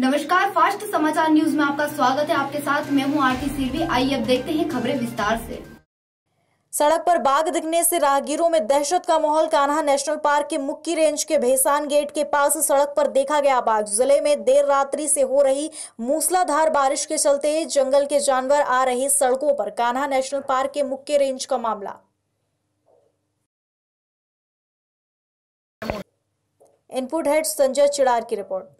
नमस्कार फास्ट समाचार न्यूज में आपका स्वागत है आपके साथ मैं हूं आरती सिरवी आइए अब देखते हैं खबरें विस्तार से सड़क पर बाघ दिखने से राहगीरों में दहशत का माहौल कान्हा नेशनल पार्क के मुक्की रेंज के भेसान गेट के पास सड़क पर देखा गया बाघ जिले में देर रात्रि से हो रही मूसलाधार बारिश के चलते जंगल के जानवर आ रहे सड़कों पर कान्हा नेशनल पार्क के मुक्की रेंज का मामला इनपुट हेड संजय चिड़ार की रिपोर्ट